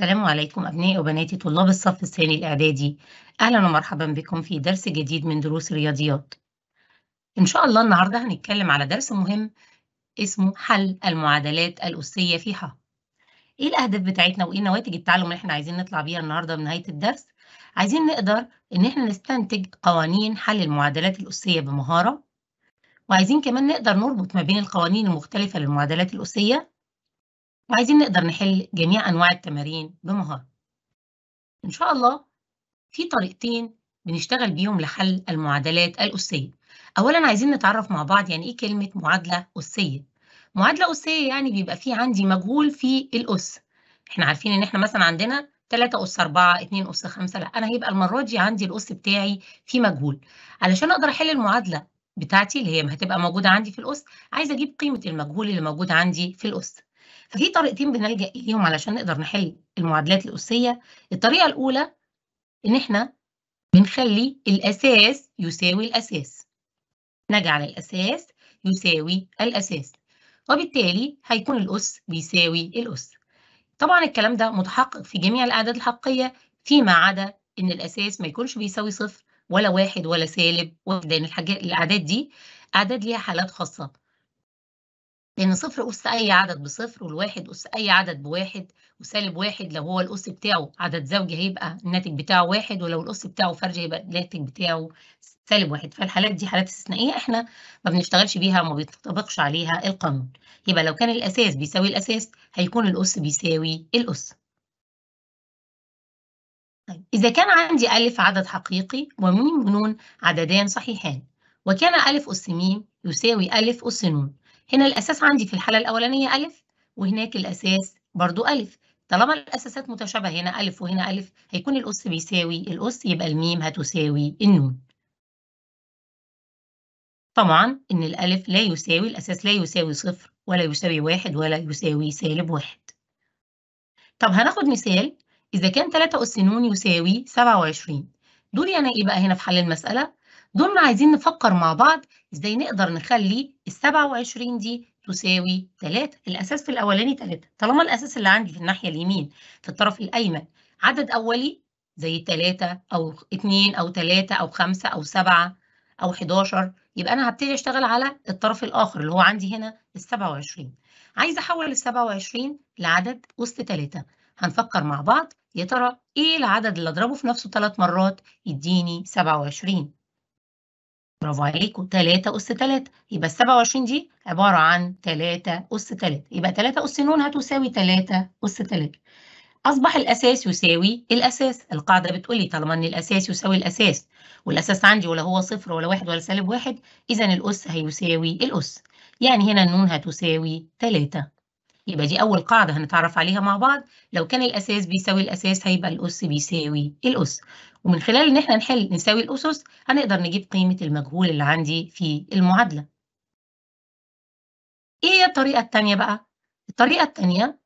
السلام عليكم أبنائي وبناتي طلاب الصف الثاني الإعدادي أهلا ومرحبا بكم في درس جديد من دروس الرياضيات إن شاء الله النهاردة هنتكلم على درس مهم اسمه حل المعادلات الأسية فيها إيه الأهداف بتاعتنا وإيه نواتج التعلم اللي إحنا عايزين نطلع بيها النهاردة من نهاية الدرس عايزين نقدر إن إحنا نستنتج قوانين حل المعادلات الأسية بمهارة وعايزين كمان نقدر نربط ما بين القوانين المختلفة للمعادلات الأسية وعايزين نقدر نحل جميع أنواع التمارين بمهارة. إن شاء الله في طريقتين بنشتغل بيهم لحل المعادلات الأسية. أولاً عايزين نتعرف مع بعض يعني إيه كلمة معادلة أسية. معادلة أسية يعني بيبقى فيه عندي مجهول في الأس. إحنا عارفين إن إحنا مثلاً عندنا 3 أس 4 2 أس 5 لا أنا هيبقى المرة دي عندي الأس بتاعي في مجهول. علشان أقدر أحل المعادلة بتاعتي اللي هي هتبقى موجودة عندي في الأس عايزة أجيب قيمة المجهول اللي موجود عندي في الأس. ففي طريقتين بنلجأ إليهم علشان نقدر نحل المعادلات الأسية الطريقة الأولى إن إحنا بنخلي الأساس يساوي الأساس نجعل الأساس يساوي الأساس وبالتالي هيكون الأس بيساوي الأس طبعا الكلام ده متحقق في جميع الأعداد الحقيقية فيما عدا إن الأساس ما يكونش بيساوي صفر ولا واحد ولا سالب يعني الحاجات الأعداد دي أعداد ليها حالات خاصة لأن صفر أس أي عدد بصفر والواحد أس أي عدد بواحد وسالب واحد لو هو الأس بتاعه عدد زوجي هيبقى الناتج بتاعه واحد ولو الأس بتاعه فرج هيبقى الناتج بتاعه سالب واحد فالحالات دي حالات استثنائية احنا ما بنشتغلش بيها وما بينطبقش عليها القانون يبقى لو كان الأساس بيساوي الأساس هيكون الأس بيساوي الأس طيب إذا كان عندي ألف عدد حقيقي وميم ونون عددان صحيحان وكان ألف أس ميم يساوي ألف أس نون هنا الأساس عندي في الحالة الأولانية ألف وهناك الأساس برضو ألف طالما الأساسات متشابهة هنا ألف وهنا ألف هيكون الأس بيساوي الأس يبقى الميم هتساوي النون طبعا إن الألف لا يساوي الأساس لا يساوي صفر ولا يساوي واحد ولا يساوي سالب واحد طب هناخد مثال إذا كان 3 أس نون يساوي 27 دوري أنا إيه بقى هنا في حل المسألة دورنا عايزين نفكر مع بعض ازاي نقدر نخلي ال 27 دي تساوي 3 الاساس في الاولاني 3 طالما الاساس اللي عندي في الناحيه اليمين في الطرف الايمن عدد اولي زي 3 او 2 او 3 او 5 او 7 او 11 يبقى انا هبتدي اشتغل على الطرف الاخر اللي هو عندي هنا ال 27 عايز احول ال 27 لعدد وسط 3 هنفكر مع بعض يا ترى ايه العدد اللي اضربه في نفسه ثلاث مرات يديني 27 برافو عليكم 3 أس 3 يبقى ال 27 دي عبارة عن 3 أس 3 يبقى 3 أس ن هتساوي 3 أس 3 أصبح الأساس يساوي الأساس القاعدة بتقولي طالما إن الأساس يساوي الأساس والأساس عندي ولا هو صفر ولا واحد ولا سالب واحد إذا الأس هيساوي الأس يعني هنا النون هتساوي 3 يبقى دي أول قاعدة هنتعرف عليها مع بعض لو كان الأساس بيساوي الأساس هيبقى الأس بيساوي الأس ومن خلال إن إحنا نحل نساوي الأسس هنقدر نجيب قيمة المجهول اللي عندي في المعادلة. إيه هي الطريقة التانية بقى؟ الطريقة التانية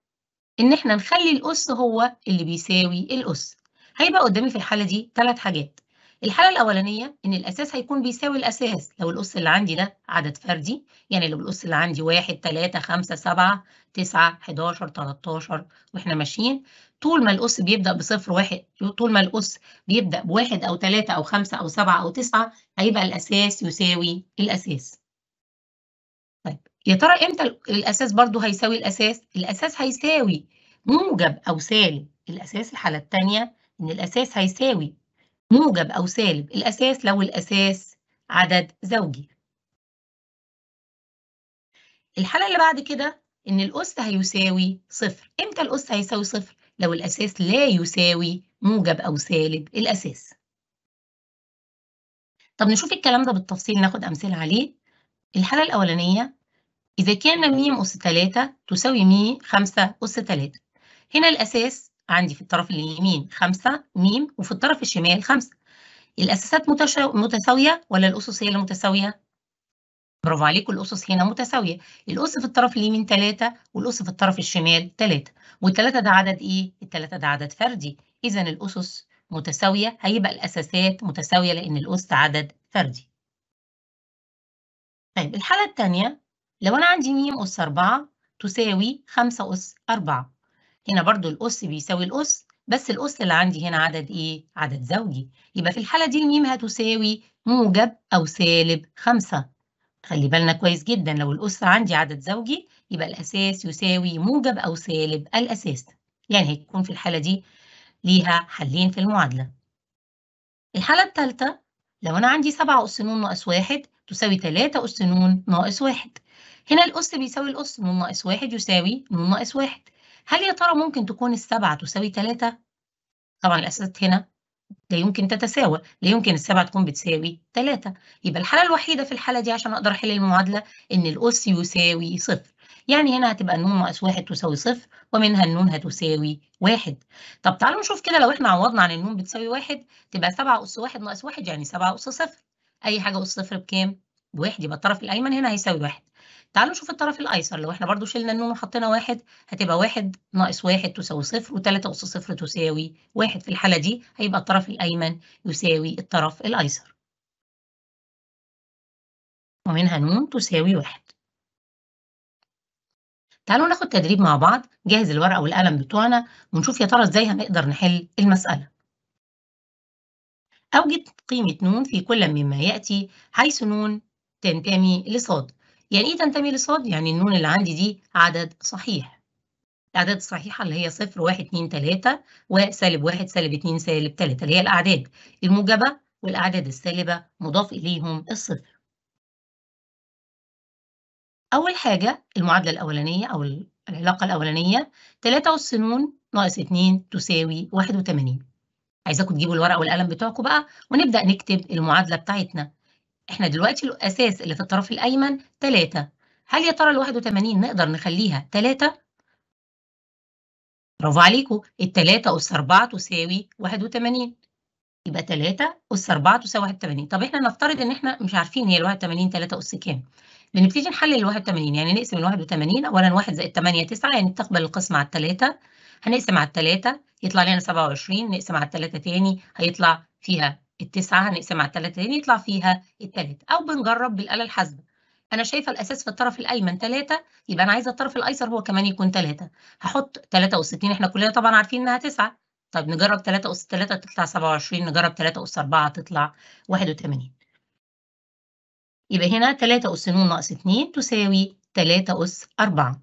إن إحنا نخلي الأس هو اللي بيساوي الأس. هيبقى قدامي في الحالة دي ثلاث حاجات الحالة الأولانية إن الأساس هيكون بيساوي الأساس لو الأس اللي عندي ده عدد فردي يعني لو الأس اللي عندي 1 3 5 7 9 11 13 وإحنا ماشيين طول ما الأس بيبدأ بصفر واحد طول ما الأس بيبدأ بواحد أو 3 أو 5 أو 7 أو 9 هيبقى الأساس يساوي الأساس. طيب يا ترى إمتى الأساس برضه هيساوي الأساس؟ الأساس هيساوي موجب أو سالب الأساس الحالة الثانية إن الأساس هيساوي موجب أو سالب الأساس لو الأساس عدد زوجي الحالة اللي بعد كده إن الأس هيساوي صفر إمتى الأس هيساوي صفر؟ لو الأساس لا يساوي موجب أو سالب الأساس طب نشوف الكلام ده بالتفصيل ناخد أمثلة عليه الحالة الأولانية إذا كان م أس 3 تساوي م 5 أس 3 هنا الأساس عندي في الطرف اليمين خمسة م وفي الطرف الشمال خمسة الأساسات متساوية ولا الأسس هي اللي متساوية؟ برافو عليكم الأسس هنا متساوية الأس في الطرف اليمين تلاتة والأس في الطرف الشمال تلاتة والتلاتة ده عدد إيه؟ التلاتة ده عدد فردي إذا الأسس متساوية هيبقى الأساسات متساوية لأن الأس عدد فردي طيب الحالة الثانية لو أنا عندي م أس أربعة تساوي خمسة أس أربعة هنا برضو الأس بيساوي الأس بس الأس اللي عندي هنا عدد إيه؟ عدد زوجي يبقى في الحالة دي الميم هتساوي موجب أو سالب خمسة خلي بالنا كويس جدا لو الأس عندي عدد زوجي يبقى الأساس يساوي موجب أو سالب الأساس يعني هيكون في الحالة دي ليها حلين في المعادلة الحالة التالتة لو أنا عندي سبعة أس ن ناقص واحد تساوي تلاتة أس ن ناقص واحد هنا الأس بيساوي الأس ن ناقص واحد يساوي ن ناقص واحد هل يا ترى ممكن تكون السبعة تساوي تلاتة؟ طبعا الأساسات هنا لا يمكن تتساوى، لا يمكن السبعة تكون بتساوي تلاتة، يبقى الحالة الوحيدة في الحالة دي عشان أقدر أحل المعادلة إن الأس يساوي صفر، يعني هنا هتبقى النون ناقص واحد تساوي صفر ومنها النون هتساوي واحد. طب تعالوا نشوف كده لو إحنا عوضنا عن النون بتساوي واحد تبقى سبعة أس واحد ناقص واحد يعني سبعة أس صفر، أي حاجة أس صفر بكام؟ بواحد يبقى الطرف الأيمن هنا هيساوي واحد. تعالوا نشوف الطرف الايسر لو احنا برضو شلنا النون وحطينا واحد هتبقى واحد ناقص واحد تساوي صفر وتلاتة أس صفر تساوي واحد في الحالة دي هيبقى الطرف الأيمن يساوي الطرف الأيسر ومنها نون تساوي واحد تعالوا ناخد تدريب مع بعض جهز الورقة والقلم بتوعنا ونشوف يا ترى ازاي هنقدر نحل المسألة أوجد قيمة نون في كل مما يأتي حيث نون تنتمي لصاد يعني إيه تنتمي لصاد؟ يعني النون اللي عندي دي عدد صحيح الأعداد الصحيحة اللي هي صفر واحد اتنين تلاتة وسالب واحد سالب اتنين سالب تلاتة اللي هي الأعداد الموجبة والأعداد السالبة مضاف إليهم الصفر أول حاجة المعادلة الأولانية أو العلاقة الأولانية 3 أس ن ناقص 2 تساوي 81 عايزاكم تجيبوا الورقة والقلم بتوعكم بقى ونبدأ نكتب المعادلة بتاعتنا احنا دلوقتي الاساس اللي في الطرف الايمن 3 هل يا ترى ال 81 نقدر نخليها 3 برافو عليكم التلاتة أس أربعة تساوي واحد وتمانين يبقى تلاتة أس أربعة تساوي واحد وتمانين طب إحنا نفترض إن إحنا مش عارفين هي الواحد وتمانين تلاتة أس كام بنبتدي نحلل الواحد وتمانين يعني نقسم الواحد وتمانين أولا واحد زائد تمانية تسعة يعني تقبل القسمة على التلاتة هنقسم على التلاتة يطلع لنا سبعة وعشرين نقسم على التلاتة تاني هيطلع فيها التسعة هنقسم على التلاتين يطلع فيها التلاتة أو بنجرب بالآلة الحاسبة أنا شايفة الأساس في الطرف الأيمن تلاتة يبقى أنا عايزة الطرف الأيسر هو كمان يكون تلاتة هحط تلاتة أس اتنين إحنا كلنا طبعا عارفين إنها تسعة طيب نجرب تلاتة أس تلاتة تطلع سبعة وعشرين نجرب تلاتة أس أربعة تطلع واحد وتمانين يبقى هنا تلاتة أس نون ناقص اتنين تساوي تلاتة أس أربعة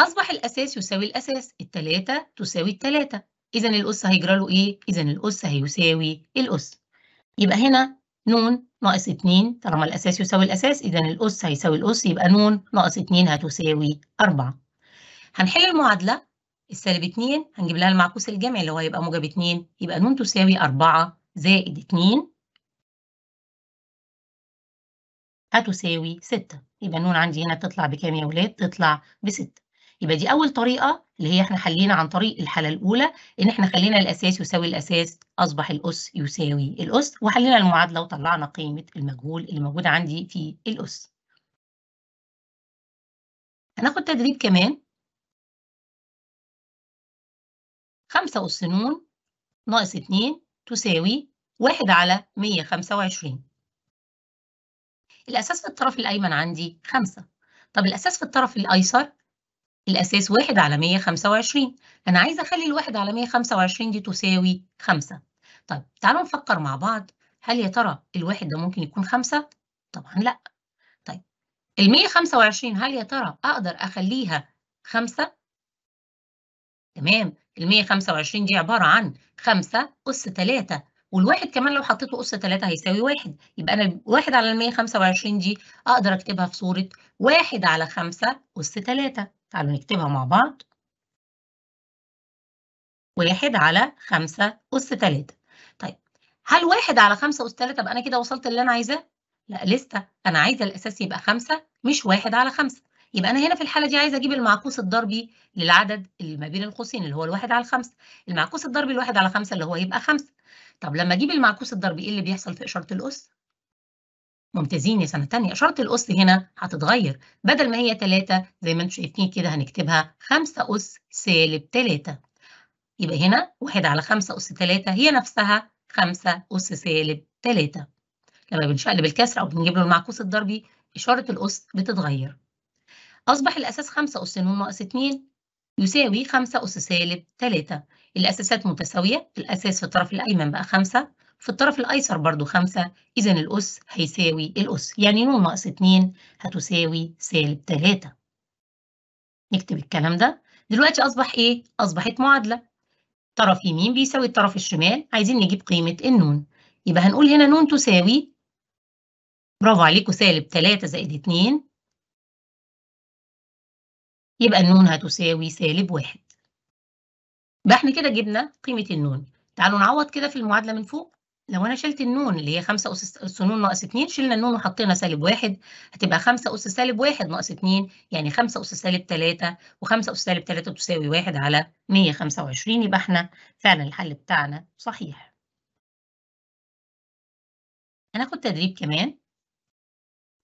أصبح الأساس يساوي الأساس التلاتة تساوي التلاتة إذا الأس هيجرى له إيه؟ إذا الأس هيساوي الأس. يبقى هنا ن ناقص 2 طالما الأساس يساوي الأساس إذا الأس هيساوي الأس يبقى ن ناقص 2 هتساوي 4. هنحل المعادلة السالب 2 هنجيب لها المعكوس الجمعي اللي هو هيبقى موجب 2 يبقى ن تساوي 4 زائد 2 هتساوي 6 يبقى النون عندي هنا بتطلع بكام يا ولاد؟ تطلع ب 6 يبقى دي أول طريقة اللي هي احنا حلينا عن طريق الحالة الأولى إن احنا خلينا الأساس يساوي الأساس أصبح الأس يساوي الأس وحلينا المعادلة وطلعنا قيمة المجهول اللي موجودة عندي في الأس. هناخد تدريب كمان خمسة أس نون ناقص اتنين تساوي واحد على مية خمسة وعشرين. الأساس في الطرف الأيمن عندي خمسة. طب الأساس في الطرف الأيسر الأساس واحد على 125 أنا عايزة أخلي الواحد على 125 دي تساوي 5 طيب تعالوا نفكر مع بعض هل يا ترى الواحد ده ممكن يكون 5؟ طبعا لا طيب ال 125 هل يا ترى أقدر أخليها 5؟ تمام ال 125 دي عبارة عن 5 أس 3 والواحد كمان لو حطيته أس 3 هيساوي 1 يبقى أنا واحد على خمسة 125 دي أقدر أكتبها في صورة واحد على 5 أس 3 تعالوا نكتبها مع بعض واحد على خمسة أس تلاتة طيب هل واحد على خمسة أس تلاتة بقى أنا كده وصلت اللي أنا عايزاه؟ لا لسه أنا عايزة الأساس يبقى خمسة مش واحد على خمسة يبقى أنا هنا في الحالة دي عايزة أجيب المعكوس الضربي للعدد اللي ما بين القوسين اللي هو الواحد على خمسة المعكوس الضربي الواحد على خمسة اللي هو يبقى خمسة طب لما أجيب المعكوس الضربي إيه اللي بيحصل في إشارة الأس؟ ممتازين يا سنة تانية شرط الأس هنا هتتغير بدل ما هي 3 زي ما انتم شايفين كده هنكتبها 5 أس سالب 3 يبقى هنا 1 على 5 أس 3 هي نفسها 5 أس سالب 3 لما بنشقلب الكسر أو بنجيب له المعكوس الضربي إشارة الأس بتتغير أصبح الأساس 5 أس ن ناقص 2 يساوي 5 أس سالب 3 الأساسات متساوية الأساس في الطرف الأيمن بقى 5 في الطرف الأيسر برضو خمسة إذا الأس هيساوي الأس يعني ن ناقص اتنين هتساوي سالب تلاتة نكتب الكلام ده دلوقتي أصبح إيه؟ أصبحت معادلة طرف يمين بيساوي الطرف الشمال عايزين نجيب قيمة النون يبقى هنقول هنا نون تساوي برافو عليكم سالب تلاتة زائد اتنين يبقى النون هتساوي سالب واحد يبقى احنا كده جبنا قيمة النون تعالوا نعوض كده في المعادلة من فوق لو انا شلت النون اللي هي 5 اس نون ناقص 2 شلنا النون وحطينا سالب 1 هتبقى 5 اس سالب 1 ناقص 2 يعني 5 اس سالب 3 و5 اس سالب 3 تساوي 1 على 125 يبقى احنا فعلا الحل بتاعنا صحيح. هناخد تدريب كمان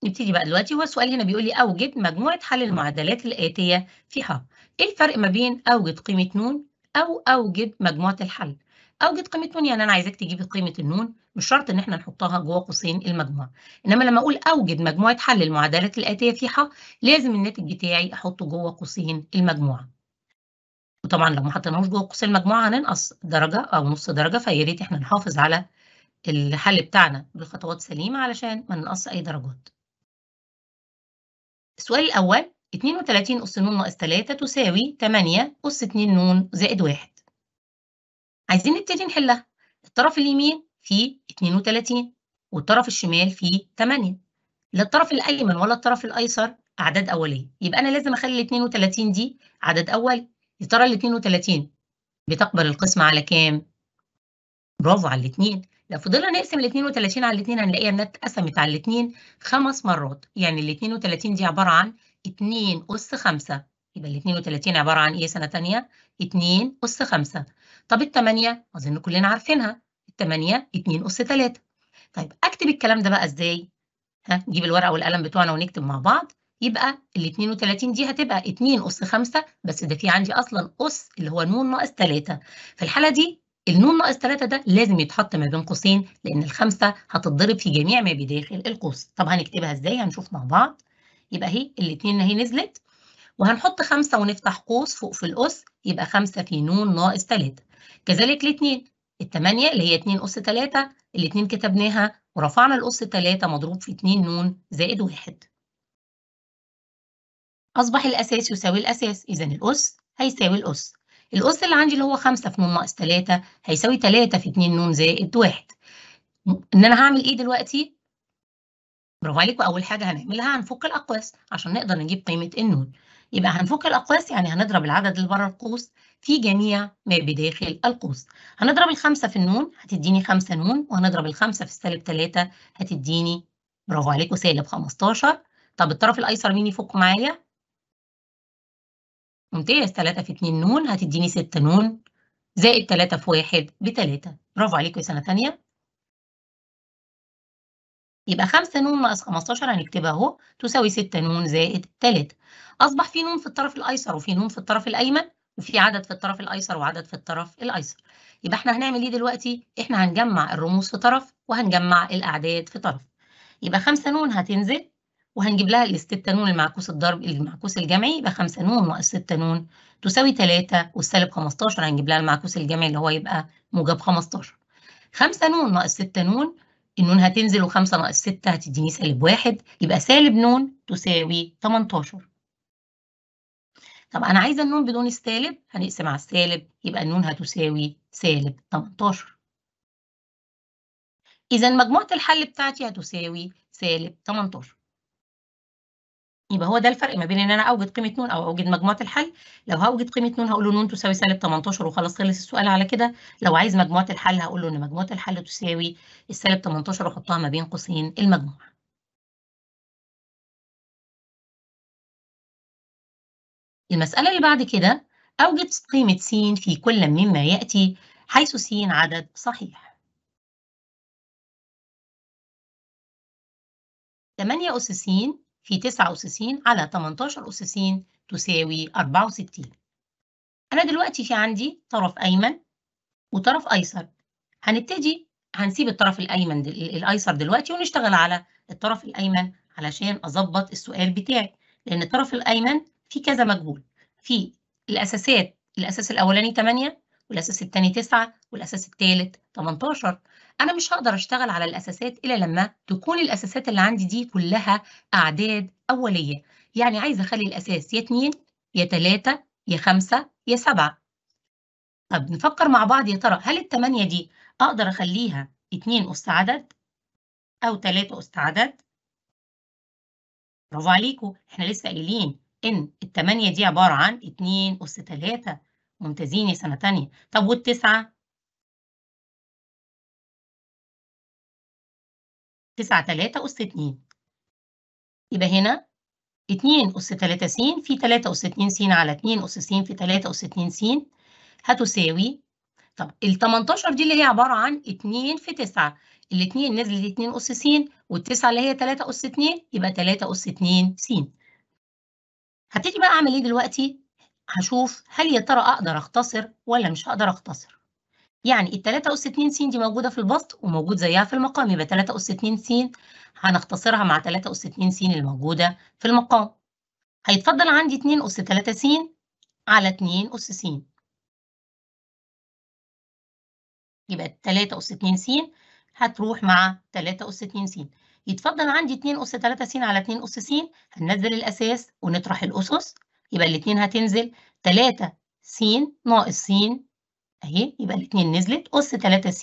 نبتدي بقى دلوقتي هو السؤال هنا بيقول لي اوجد مجموعه حل المعادلات الاتيه فيها. ايه الفرق ما بين اوجد قيمه نون او اوجد مجموعه الحل اوجد قيمه نون يعني انا عايزاك تجيب قيمه النون مش شرط ان احنا نحطها جوه قوسين المجموع انما لما اقول اوجد مجموعه حل المعادلات الاتيه في ح لازم الناتج بتاعي احطه جوه قوسين المجموعه وطبعا لو ما حطيناهوش جوه قوسين المجموعه هننقص درجه او نص درجه فيا ريت احنا نحافظ على الحل بتاعنا بالخطوات سليمه علشان ما ننقص اي درجات السؤال الاول 32 أس ن ناقص 3 تساوي 8 أس 2 ن زائد 1 عايزين نبتدي نحلها الطرف اليمين فيه 32 والطرف الشمال فيه 8 لا الطرف الايمن ولا الطرف الايسر اعداد اوليه يبقى انا لازم اخلي ال 32 دي عدد اول يا ترى ال 32 بتقبل القسمه على كام برافو على الاثنين لو فضلنا نقسم ال 32 على الاثنين هنلاقيها انها اتقسمت على الاثنين خمس مرات يعني ال 32 دي عباره عن 2 اس 5 يبقى ال 32 عباره عن ايه سنه ثانيه 2 اس 5 طب الثمانية أظن كلنا عارفينها الثمانية 2 أس 3 طيب أكتب الكلام ده بقى إزاي؟ ها نجيب الورقة والقلم بتوعنا ونكتب مع بعض يبقى ال 32 دي هتبقى 2 أس 5 بس ده في عندي أصلا أس اللي هو نون ناقص 3 في الحالة دي النون ناقص 3 ده لازم يتحط ما بين قوسين لأن الخمسة هتتضرب في جميع ما بداخل القوس طب هنكتبها إزاي؟ هنشوف مع بعض يبقى أهي ال 2 اهي نزلت وهنحط 5 ونفتح قوس فوق في الأس يبقى 5 في نون ناقص 3 كذلك الاثنين الثمانية اللي هي 2 أس 3 الاثنين كتبناها ورفعنا الأس 3 مضروب في 2 نون زائد واحد أصبح الأساس يساوي الأساس إذا الأس هيساوي الأس الأس اللي عندي اللي هو 5 في نون ناقص 3 هيساوي 3 في 2 نون زائد واحد إن أنا هعمل إيه دلوقتي؟ برافو عليكم أول حاجة هنعملها هنفك الأقواس عشان نقدر نجيب قيمة النون يبقى هنفك الأقواس يعني هنضرب العدد اللي بره القوس في جميع ما بداخل القوس هنضرب الخمسة في النون هتديني خمسة نون وهنضرب الخمسة في السالب تلاتة هتديني برافو عليكم سالب 15 طب الطرف الأيسر مين يفك معايا؟ ممتاز 3 في 2 نون هتديني 6 نون زائد 3 في 1 ب 3 برافو عليكم يا سنة تانية يبقى 5 نون ناقص 15 هنكتبها اهو تساوي 6 نون زائد 3 اصبح في نون في الطرف الايسر وفي نون في الطرف الايمن وفي عدد في الطرف الايسر وعدد في الطرف الايسر يبقى احنا هنعمل ايه دلوقتي احنا هنجمع الرموز في طرف وهنجمع الاعداد في طرف يبقى 5 نون هتنزل وهنجيب لها ال 6 نون المعكوس الضرب المعكوس الجمعي يبقى 5 نون ناقص 6 نون تساوي 3 والسالب 15 هنجيب لها المعكوس الجمعي اللي هو يبقى موجب 15 5 نون ناقص 6 نون النون هتنزل وخمسة ناقص ستة هتديني سالب واحد يبقى سالب نون تساوي 18 طب أنا عايزة النون بدون السالب هنقسم على السالب يبقى النون هتساوي سالب 18 إذا مجموعة الحل بتاعتي هتساوي سالب 18 يبقى هو ده الفرق ما بين ان انا اوجد قيمه ن او اوجد مجموعه الحل لو هوجد قيمه ن هقول له ن تساوي سالب 18 وخلاص خلص السؤال على كده لو عايز مجموعه الحل هقول له ان مجموعه الحل تساوي السالب 18 واحطها ما بين قوسين المجموعه المساله اللي بعد كده اوجد قيمه س في كل مما ياتي حيث س عدد صحيح 8 أس س في 9 أساسين على 18 أساسين تساوي 64 أنا دلوقتي في عندي طرف أيمن وطرف أيسر هنبتدي هنسيب الطرف الأيمن الأيسر دلوقتي ونشتغل على الطرف الأيمن علشان أظبط السؤال بتاعي لأن الطرف الأيمن في كذا مجهول في الأساسات الأساس الأولاني 8 والأساس الثاني 9 والأساس الثالث 18 انا مش هقدر اشتغل على الاساسات الا لما تكون الاساسات اللي عندي دي كلها اعداد اوليه يعني عايزه اخلي الاساس يا 2 يا 3 يا 5 يا 7 طب نفكر مع بعض يا ترى هل الثمانية دي اقدر اخليها 2 أس عدد او 3 أس عدد برافو عليكم احنا لسه قايلين ان الثمانية دي عبارة عن 2 أس 3 ممتازين يا سنة ثانيه طب والتسعة تسعة تلاتة أس اتنين يبقى هنا اتنين أس تلاتة س في تلاتة أس اتنين س على اتنين أس س في تلاتة أس اتنين س هتساوي طب ال 18 دي اللي هي عبارة عن 2 في 9 الاتنين نزلت 2 أس س والتسعة اللي هي 3 أس 2 يبقى 3 أس 2 س هبتدي بقى أعمل إيه دلوقتي؟ هشوف هل يا ترى أقدر أختصر ولا مش هقدر أختصر يعني ال 3 أس 2 س دي موجودة في البسط وموجود زيها في المقام يبقى 3 أس 2 س هنختصرها مع 3 أس 2 س الموجودة في المقام هيتفضل عندي 2 أس 3 س على 2 أس س يبقى 3 أس 2 س هتروح مع 3 أس 2 س يتفضل عندي 2 أس 3 س على 2 أس س هننزل الأساس ونطرح الأسس يبقى الاتنين هتنزل 3 س ناقص س اهي يبقى الاثنين نزلت اس 3 س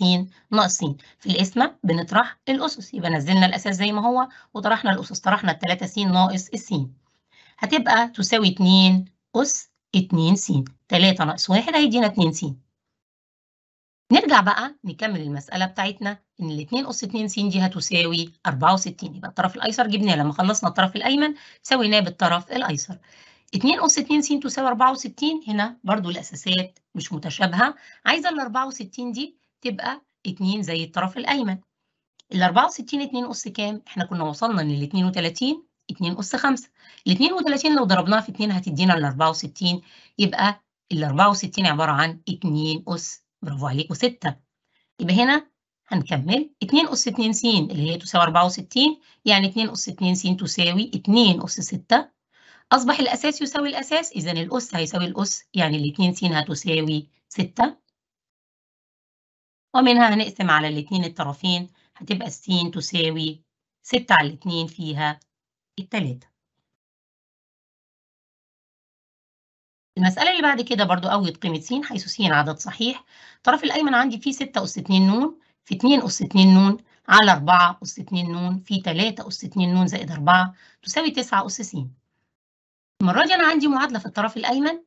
ناقص س في القسمه بنطرح الاسس يبقى نزلنا الاساس زي ما هو وطرحنا الاسس طرحنا ال 3 س ناقص الس هتبقى تساوي 2 اس 2 س 3 ناقص 1 هيدينا 2 س نرجع بقى نكمل المسألة بتاعتنا إن ال 2 أس 2 س دي هتساوي 64 يبقى الطرف الأيسر جبناه لما خلصنا الطرف الأيمن سويناه بالطرف الأيسر 2 أس 2 س تساوي 64 هنا برضو الأساسات مش متشابهة عايزة ال 64 دي تبقى 2 زي الطرف الأيمن ال 64 2 أس كام؟ احنا كنا وصلنا لل 32 2 أس 5 ال 32 لو ضربناها في 2 هتدينا ال 64 يبقى ال 64 عبارة عن 2 أس برافو عليكم 6 يبقى هنا هنكمل 2 أس 2 س اللي هي تساوي 64 يعني 2 أس 2 س تساوي 2 أس 6 أصبح الأساس يساوي الأساس إذا الأس هيساوي الأس يعني الاتنين س هتساوي ستة ومنها هنقسم على الاتنين الطرفين هتبقى الس تساوي ستة على الاتنين فيها التلاتة. المسألة اللي بعد كده برضو أوي قيمة س حيث س عدد صحيح طرف الأيمن عندي فيه ستة أس اتنين نون في اتنين أس اتنين نون على أربعة أس اتنين نون في تلاتة أس اتنين نون زائد أربعة تساوي تسعة أس سين. المرة دي أنا عندي معادلة في الطرف الأيمن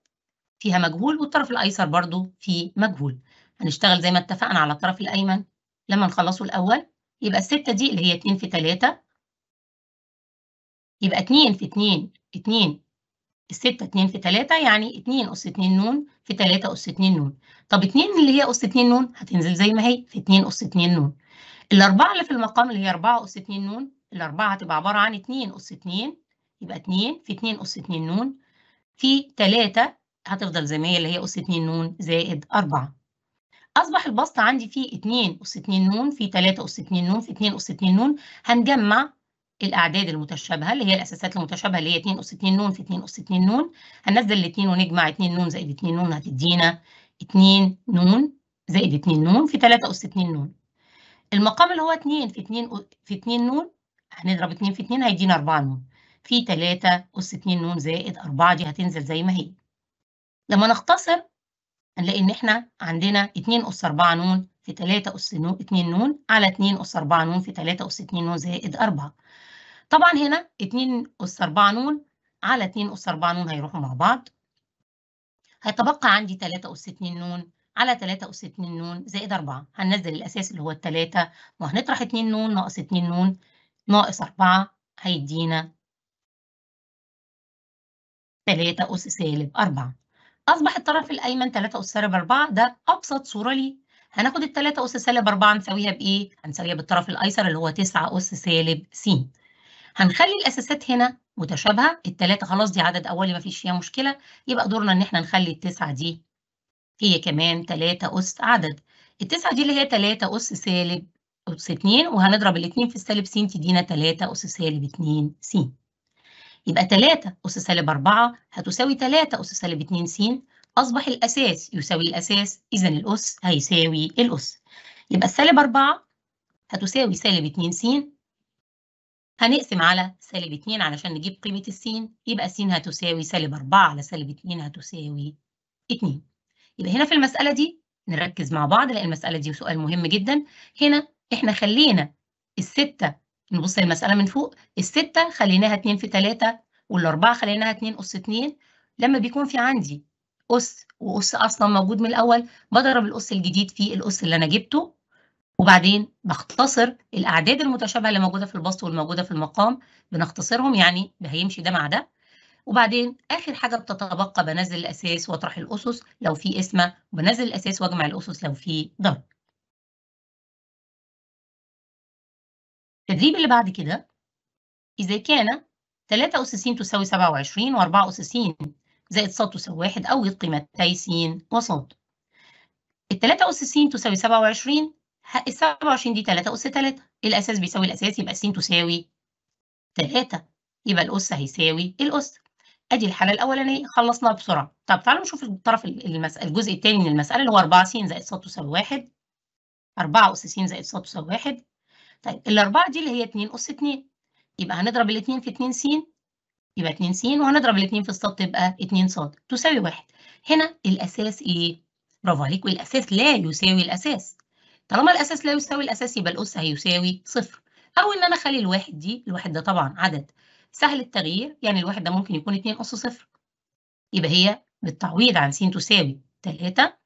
فيها مجهول والطرف الأيسر برضو فيه مجهول هنشتغل زي ما اتفقنا على الطرف الأيمن لما نخلصه الأول يبقى الستة دي اللي هي 2 في 3 يبقى 2 في 2 2 الستة 2 في 3 يعني 2 أس 2 نون في 3 أس 2 نون طب 2 اللي هي أس 2 نون هتنزل زي ما هي في 2 أس 2 نون الأربعة اللي في المقام اللي هي 4 أس 2 نون الأربعة هتبقى عبارة عن 2 أس 2 يبقى 2 في 2 أس 2 نون في 3 هتفضل زي ما هي اللي هي أس 2 نون زائد 4 أصبح البسط عندي في 2 أس 2 نون في 3 أس 2 نون في 2 أس 2 نون هنجمع الأعداد المتشابهة اللي هي الأساسات المتشابهة اللي هي 2 أس 2 نون في 2 أس 2 نون هننزل الاتنين ونجمع 2 نون زائد 2 نون هتدينا 2 نون زائد 2 نون في 3 أس 2 نون المقام اللي هو 2 في 2 في 2 نون هنضرب 2 في 2 هيدينا 4 نون في 3 أس 2 نون زائد 4 دي هتنزل زي ما هي لما نختصر هنلاقي إن إحنا عندنا 2 أس 4 نون في 3 أس 2 نون على 2 أس 4 نون في 3 أس 2 نون زائد 4 طبعا هنا 2 أس 4 نون على 2 أس 4 نون هيروحوا مع بعض هيتبقى عندي 3 أس 2 نون على 3 أس 2 نون زائد 4 هننزل الأساس اللي هو ال 3 وهنطرح 2 نون ناقص 2 نون ناقص 4 هيدينا 3 أس سالب 4 أصبح الطرف الأيمن 3 أس سالب 4 ده أبسط صورة لي هناخد ال 3 أس سالب 4 نساويها بإيه؟ هنساويها بالطرف الأيسر اللي هو 9 أس سالب س هنخلي الأساسات هنا متشابهة التلاتة خلاص دي عدد أولي ما فيش فيها مشكلة يبقى دورنا إن إحنا نخلي التسعة دي هي كمان 3 أس عدد التسعة دي اللي هي 3 أس سالب أس 2 وهنضرب الاتنين في السالب س تدينا 3 أس سالب 2 س يبقى 3 أس سالب 4 هتساوي 3 أس سالب 2 س أصبح الأساس يساوي الأساس إذا الأس هيساوي الأس يبقى السالب 4 هتساوي سالب 2 س هنقسم على سالب 2 علشان نجيب قيمة الس يبقى س هتساوي سالب 4 على سالب 2 هتساوي 2 يبقى هنا في المسألة دي نركز مع بعض لأن المسألة دي سؤال مهم جدا هنا احنا خلينا الستة نبص المسألة من فوق الستة خليناها اتنين في تلاتة والأربعة خليناها اتنين أس اتنين لما بيكون في عندي أس وأس أصلا موجود من الأول بضرب الأس الجديد في الأس اللي أنا جبته وبعدين بختصر الأعداد المتشابهة اللي موجودة في البسط والموجودة في المقام بنختصرهم يعني هيمشي ده مع ده وبعدين آخر حاجة بتتبقى بنزل الأساس وأطرح الأسس لو في قسمة وبنزل الأساس وأجمع الأسس لو في ضرب التدريب اللي بعد كده إذا كان 3 أس س تساوي 27 و4 أس س زائد ص تساوي 1 أو قيمتي س وص. ال 3 أس س تساوي 27 ال 27 دي 3 أس 3 الأساس بيساوي الأساس يبقى س تساوي 3 يبقى الأس هيساوي الأس. ادي الحاله الاولانيه خلصناها بسرعه طب تعالوا نشوف الطرف المسألة الجزء الثاني من المساله اللي هو 4 س زائد ص تساوي 1 4 اس س زائد ص تساوي 1 طيب الأربعة دي اللي هي 2 أس 2 يبقى هنضرب الاتنين في 2 س يبقى 2 س وهنضرب الاتنين في ص تبقى 2 ص تساوي 1 هنا الأساس إيه؟ برافو عليك والأساس لا يساوي الأساس طالما الأساس لا يساوي الأساس يبقى الأس هيساوي صفر أو إن أنا أخلي الواحد دي الواحد ده طبعا عدد سهل التغيير يعني الواحد ده ممكن يكون 2 أس صفر يبقى هي بالتعويض عن س تساوي 3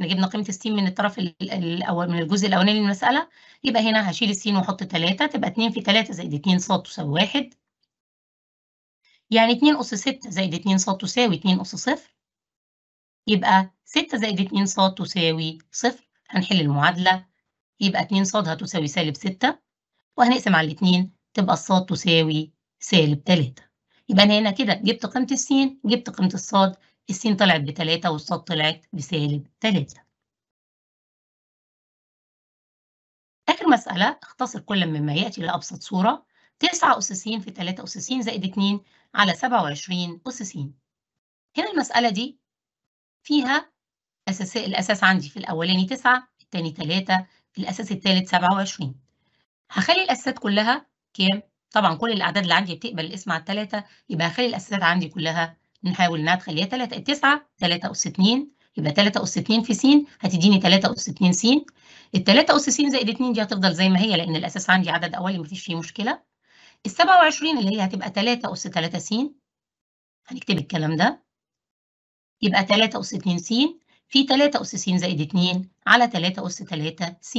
احنا جبنا قيمه السين من الطرف الاول من الجزء الاولاني من المساله يبقى هنا هشيل السين واحط 3 تبقى 2 في 3 زائد 2 ص تساوي 1 يعني 2 اس 6 زائد 2 ص تساوي 2 اس 0 يبقى 6 زائد 2 ص تساوي 0 هنحل المعادله يبقى 2 ص هتساوي سالب 6 وهنقسم على الاثنين تبقى الص تساوي سالب 3 يبقى انا هنا كده جبت قيمه السين جبت قيمه الصاد السين طلعت بتلاتة والصاد طلعت بسالب تلاتة آخر مسألة اختصر كل مما يأتي لأبسط صورة تسعة س في تلاتة س زائد اتنين على سبعة وعشرين س. هنا المسألة دي فيها أساس الأساس عندي في الأولاني تسعة التاني تلاتة الأساس التالت سبعة وعشرين هخلي الأساسات كلها كام؟ طبعا كل الأعداد اللي عندي بتقبل الاسم على التلاتة يبقى هخلي الأساسات عندي كلها نحاول انها تخليها 3 9 3 أس 2 يبقى 3 أس 2 في س هتديني 3 أس 2 س ال 3 أس س زائد 2 دي هتفضل زي ما هي لأن الأساس عندي عدد أولي مفيش فيه مشكلة ال 27 اللي هي هتبقى 3 أس 3 س هنكتب الكلام ده يبقى 3 أس 2 س في 3 أس س زائد 2 على 3 أس 3 س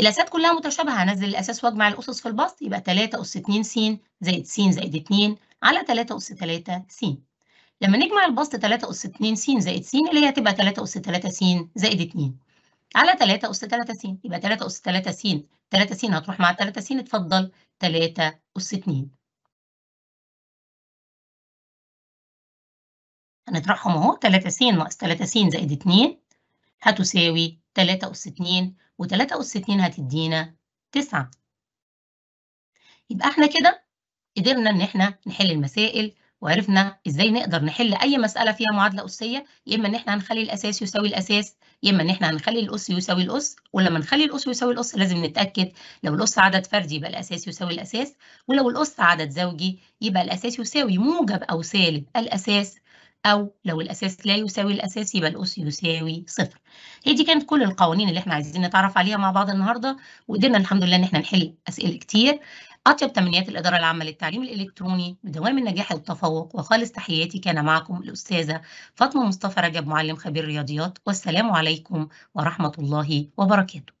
الاساس كلها متشابهة هنزل الأساس وأجمع الأسس في البسط يبقى 3 أس 2 س زائد س زائد 2 على 3 أس 3 س لما نجمع البسط 3 أس 2 س زائد س اللي هي هتبقى 3 أس 3 س زائد 2 على 3 أس 3 س يبقى 3 أس 3 س 3 س هتروح مع 3 س اتفضل 3 أس 2 هنطرحهم اهو 3 س ناقص 3 س زائد 2 هتساوي 3 أس 2 و3 أس 2 هتدينا 9 يبقى احنا كده قدرنا ان احنا نحل المسائل وعرفنا ازاي نقدر نحل اي مساله فيها معادله اسيه يا اما ان احنا هنخلي الاساس يساوي الاساس يا اما ان احنا هنخلي الاس يساوي الاس ولما نخلي الاس يساوي الاس لازم نتاكد لو الاس عدد فردي يبقى الاساس يساوي الاساس ولو الاس عدد زوجي يبقى الاساس يساوي موجب او سالب الاساس او لو الاساس لا يساوي الاساس يبقى الاس يساوي صفر هي دي كانت كل القوانين اللي احنا عايزين نتعرف عليها مع بعض النهارده وقدرنا الحمد لله ان احنا نحل اسئله كتير أطيب تمنيات الإدارة العامة للتعليم الإلكتروني بدوام النجاح والتفوق وخالص تحياتي كان معكم الأستاذة فاطمة مصطفى رجب معلم خبير الرياضيات والسلام عليكم ورحمة الله وبركاته